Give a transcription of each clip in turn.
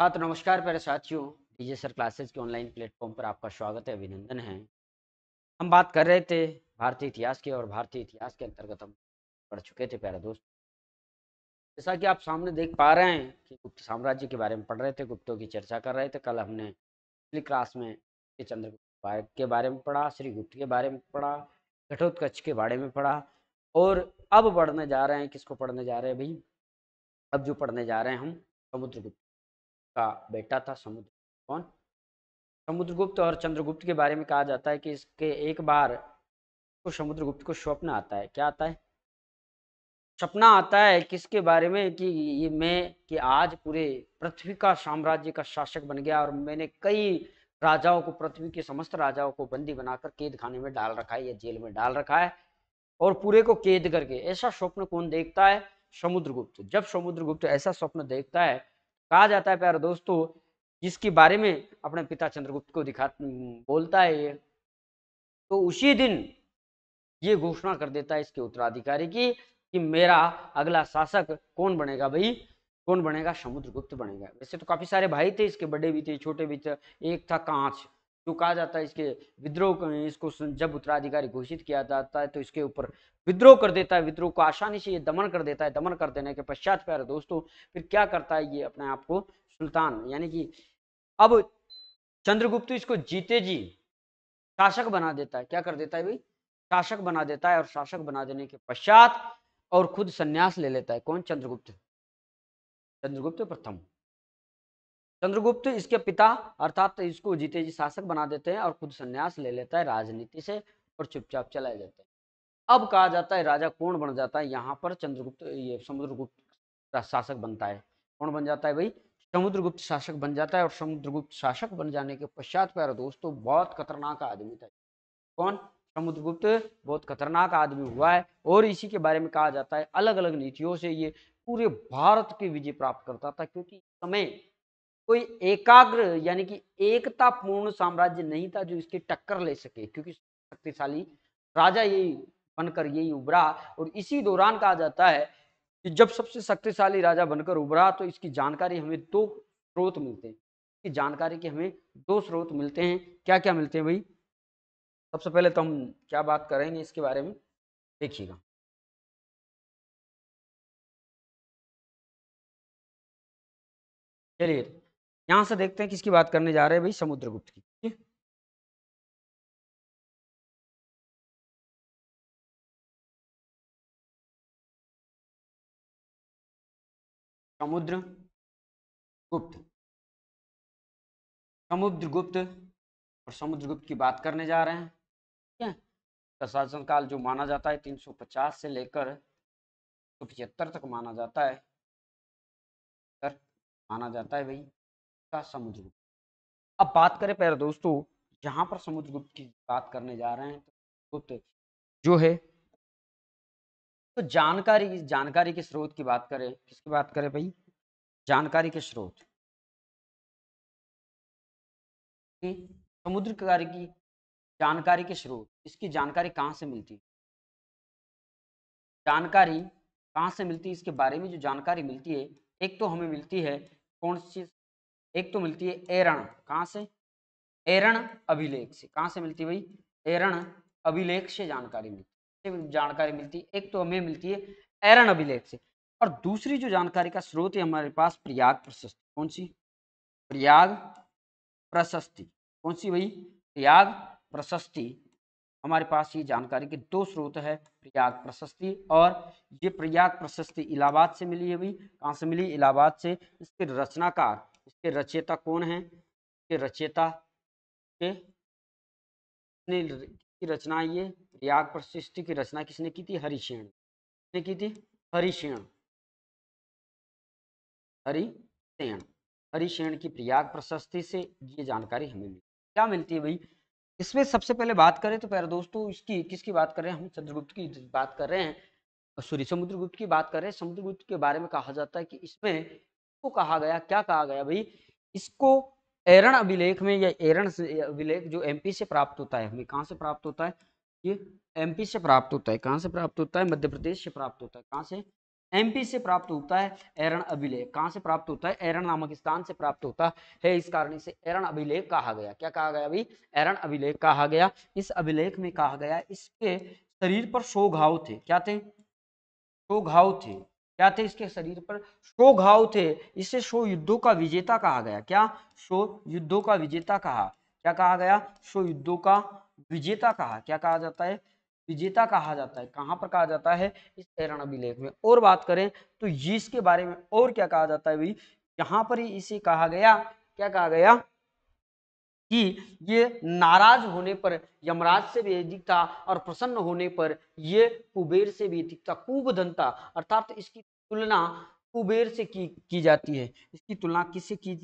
हाँ तो नमस्कार प्यारे साथियों डीजे सर क्लासेस के ऑनलाइन प्लेटफॉर्म पर आपका स्वागत है अभिनंदन है हम बात कर रहे थे भारतीय इतिहास की और भारतीय इतिहास के अंतर्गत हम पढ़ चुके थे प्यारे दोस्त जैसा कि आप सामने देख पा रहे हैं कि गुप्त साम्राज्य के बारे में पढ़ रहे थे गुप्तों की चर्चा कर रहे थे कल हमने पिछली क्लास में चंद्रगुप्त के बारे में पढ़ा श्री गुप्त के बारे में पढ़ा घटोत्कच के बारे में पढ़ा और अब पढ़ने जा रहे हैं किसको पढ़ने जा रहे हैं भाई अब जो पढ़ने जा रहे हैं हम समुद्रगुप्त का बेटा था समुद्र कौन समुद्रगुप्त और चंद्रगुप्त के बारे में कहा जाता है कि इसके एक बार को समुद्रगुप्त को स्वप्न आता है क्या आता है सपना आता है किसके बारे में कि ये मैं कि आज पूरे पृथ्वी का साम्राज्य का शासक बन गया और मैंने कई राजाओं को पृथ्वी के समस्त राजाओं को बंदी बनाकर कैद खाने में डाल रखा है या जेल में डाल रखा है और पूरे को कैद करके ऐसा स्वप्न कौन देखता है समुद्रगुप्त जब समुद्रगुप्त ऐसा स्वप्न देखता है कहा जाता है प्यारे दोस्तों जिसके बारे में अपने पिता चंद्रगुप्त को दिखा बोलता है ये तो उसी दिन ये घोषणा कर देता है इसके उत्तराधिकारी की कि मेरा अगला शासक कौन बनेगा भाई कौन बनेगा समुद्रगुप्त बनेगा वैसे तो काफी सारे भाई थे इसके बड़े भी थे छोटे भी थे एक था कांच जो तो कहा जाता है इसके विद्रोह इसको जब उत्तराधिकारी घोषित किया जाता है तो इसके ऊपर विद्रोह कर देता है विद्रोह को आसानी से ये दमन कर देता है दमन कर देने के पश्चात प्यारे दोस्तों फिर क्या करता है ये अपने आप को सुल्तान यानी कि अब चंद्रगुप्त इसको जीते जी शासक बना देता है क्या कर देता है भाई शासक बना देता है और शासक बना देने के पश्चात और खुद संन्यास ले लेता है कौन चंद्रगुप्त चंद्रगुप्त प्रथम चंद्रगुप्त इसके पिता अर्थात इसको जीते जी शासक बना देते हैं और खुद संन्यास ले लेता है राजनीति से और चुपचाप चलाए जाते हैं अब कहा जाता है राजा कौन बन जाता है यहाँ पर चंद्रगुप्त ये समुद्रगुप्त शासक बनता है कौन बन जाता है भाई समुद्रगुप्त शासक बन जाता है और समुद्रगुप्त शासक बन जाने के पश्चात प्यारे दोस्तों बहुत खतरनाक आदमी था कौन समुद्रगुप्त बहुत खतरनाक आदमी हुआ है और इसी के बारे में कहा जाता है अलग अलग नीतियों से ये पूरे भारत की विजय प्राप्त करता था क्योंकि समय कोई एकाग्र यानी कि एकता पूर्ण साम्राज्य नहीं था जो इसकी टक्कर ले सके क्योंकि शक्तिशाली राजा यही बनकर यही उभरा और इसी दौरान कहा जाता है कि जब सबसे शक्तिशाली राजा बनकर उभरा तो इसकी जानकारी हमें दो स्रोत मिलते हैं इसकी जानकारी के हमें दो स्रोत मिलते हैं क्या क्या मिलते हैं भाई सबसे पहले तो हम क्या बात करेंगे इसके बारे में देखिएगा चलिए तो यहां से देखते हैं किसकी बात करने जा रहे हैं भाई समुद्रगुप्त की ठीक है समुद्र गुप्त और और गुप्त की बात करने जा रहे हैं ठीक है का काल जो माना जाता है 350 से लेकर तो पचहत्तर तक माना जाता है तर माना जाता है भाई का समुद्रगुप्त अब बात करें पहले दोस्तों जहां पर समुद्रगुप्त की बात करने जा रहे हैं तो गुप्त जो है तो जानकारी जानकारी के स्रोत की बात करें किसकी बात करें भाई जानकारी के स्रोत समुद्र कार्य की जानकारी के स्रोत इसकी जानकारी कहाँ से मिलती जानकारी कहाँ से मिलती है इसके बारे में जो जानकारी मिलती है एक तो हमें मिलती है कौन सी एक तो मिलती है एरण कहाँ से एरण अभिलेख से कहाँ से मिलती है भाई एरण अभिलेख से जानकारी मिलती जानकारी मिलती है एक तो हमें मिलती है एरण अभिलेख से और दूसरी जो जानकारी का स्रोत है हमारे पास प्रयाग प्रशस्ति कौन सी प्रयाग प्रशस्ति कौन सी भाई प्रयाग प्रशस्ति हमारे पास ये जानकारी के दो स्रोत है प्रयाग प्रशस्ति और ये प्रयाग प्रशस्ति इलाहाबाद से मिली है भाई कहाँ से मिली इलाहाबाद से इसके रचनाकार इसके रचयिता कौन है इसके रचयिता के की रचना ये याग प्रशिष्टि की रचना किसने की थी हरिशेण किसने की थी हरिशेण हरिशेण हरिशेण की प्रयाग प्रशस्ति से ये जानकारी हमें मिली क्या मिलती है भाई इसमें सबसे पहले बात करें तो प्यारे दोस्तों इसकी किसकी बात कर रहे हैं हम चंद्रगुप्त की बात कर रहे हैं सॉरी समुद्रगुप्त की बात कर रहे हैं समुद्रगुप्त के बारे में कहा जाता है कि इसमें इसको कहा गया क्या कहा गया भाई इसको एरण अभिलेख में या एरण अभिलेख जो एमपी से प्राप्त होता है हमें कहाँ से प्राप्त होता है ये एमपी से प्राप्त होता है कहाँ से प्राप्त होता है मध्य प्रदेश से प्राप्त होता है कहाँ से एमपी से प्राप्त होता है एरण अभिलेख कहाँ से प्राप्त होता है एरण नामक स्थान से प्राप्त होता है इस कारण से एरण अभिलेख कहा गया क्या कहा गया भाई एरण अभिलेख कहा गया इस अभिलेख में कहा गया इसके शरीर पर सो घाव थे क्या थे सो घाव थे क्या थे इसके शरीर पर शो घाव थे इसे शो युद्धों का विजेता कहा गया क्या शो युद्धों का विजेता कहा क्या कहा गया शो युद्धों का विजेता कहा क्या कहा जाता है विजेता कहा जाता है कहाँ पर कहा जाता है इस एरण अभिलेख में और बात करें तो यीस बारे में और क्या कहा जाता है भाई यहाँ पर ही इसे कहा गया क्या कहा गया कि ये नाराज होने पर यमराज से भी अधिकता और प्रसन्न होने पर ये कुबेर से भी अधिकता कुब धनता अर्थात इसकी तुलना कुबेर से की की जाती है इसकी तुलना किससे की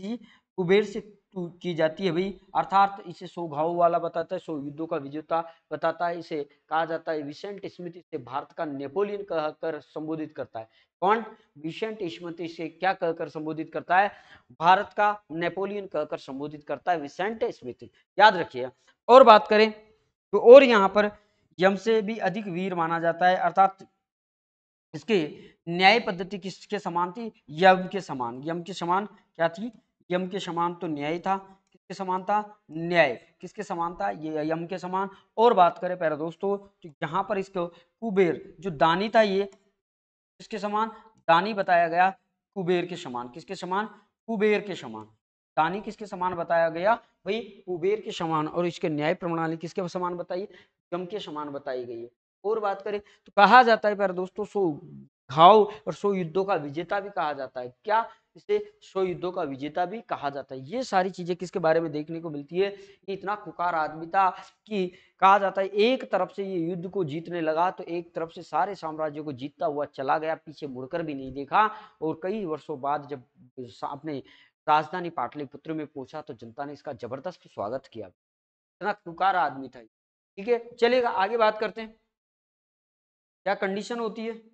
कुबेर से की जाती है भाई अर्थात इसे सौघाव वाला बताता है सो युद्धों का विजेता बताता है इसे कहा जाता है विशेंट स्मृति से भारत का नेपोलियन कहकर संबोधित करता है कौन विशेंट स्मृति से क्या कहकर संबोधित करता है भारत का नेपोलियन कहकर संबोधित करता है विशेंट स्मृति याद रखिए और बात करें तो और यहाँ पर यम से भी अधिक वीर माना जाता है अर्थात इसके न्याय पद्धति किसके समान थी यम के समान यम के समान क्या थी यम के समान तो न्याय था किसके समान था न्याय किसके समान था ये यम के समान और बात करें प्यारे दोस्तों तो यहाँ पर इसको कुबेर जो दानी था ये किसके समान दानी बताया गया कुबेर के समान किसके समान कुबेर के समान दानी किसके समान बताया गया भाई कुबेर के समान और इसके न्याय प्रणाली किसके समान बताइए यम के समान बताई गई है और बात करें तो कहा जाता है प्यारे दोस्तों सो घाव और सो युद्धों का विजेता भी कहा जाता है क्या इसे सौ युद्धों का विजेता भी कहा जाता है ये सारी चीजें किसके बारे में देखने को मिलती है कि इतना खुकार आदमी था कि कहा जाता है एक तरफ से ये युद्ध को जीतने लगा तो एक तरफ से सारे साम्राज्यों को जीतता हुआ चला गया पीछे मुड़कर भी नहीं देखा और कई वर्षों बाद जब अपने राजधानी पाटलिपुत्र में पहुंचा तो जनता ने इसका जबरदस्त स्वागत किया इतना खुकार आदमी था ठीक है चलेगा आगे बात करते हैं क्या कंडीशन होती है